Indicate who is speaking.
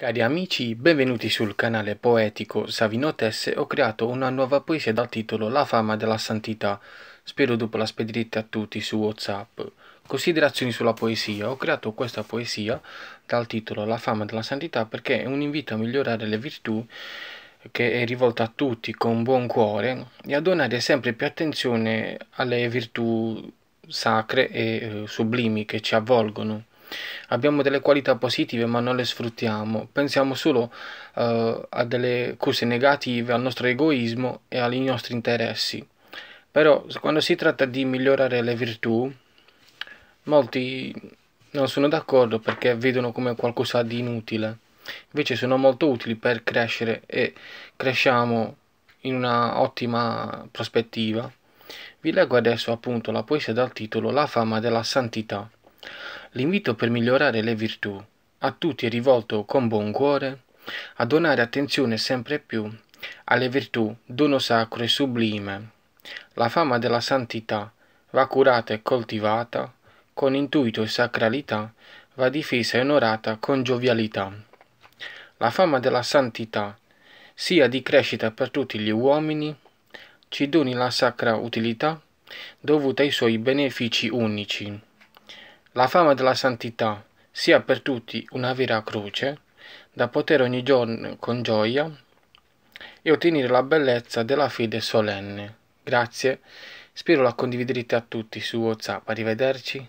Speaker 1: Cari amici, benvenuti sul canale poetico Savino Tesse, ho creato una nuova poesia dal titolo La fama della santità, spero dopo la spedirete a tutti su Whatsapp. Considerazioni sulla poesia, ho creato questa poesia dal titolo La fama della santità perché è un invito a migliorare le virtù che è rivolto a tutti con buon cuore e a donare sempre più attenzione alle virtù sacre e eh, sublimi che ci avvolgono. Abbiamo delle qualità positive ma non le sfruttiamo, pensiamo solo uh, a delle cose negative, al nostro egoismo e ai nostri interessi. Però quando si tratta di migliorare le virtù, molti non sono d'accordo perché vedono come qualcosa di inutile. Invece sono molto utili per crescere e cresciamo in una ottima prospettiva. Vi leggo adesso appunto la poesia dal titolo La fama della santità. L'invito per migliorare le virtù a tutti è rivolto con buon cuore a donare attenzione sempre più alle virtù d'uno sacro e sublime. La fama della santità va curata e coltivata con intuito e sacralità, va difesa e onorata con giovialità. La fama della santità sia di crescita per tutti gli uomini, ci doni la sacra utilità dovuta ai suoi benefici unici. La fama della santità sia per tutti una vera croce, da poter ogni giorno con gioia e ottenere la bellezza della fede solenne. Grazie, spero la condividerete a tutti su WhatsApp. Arrivederci.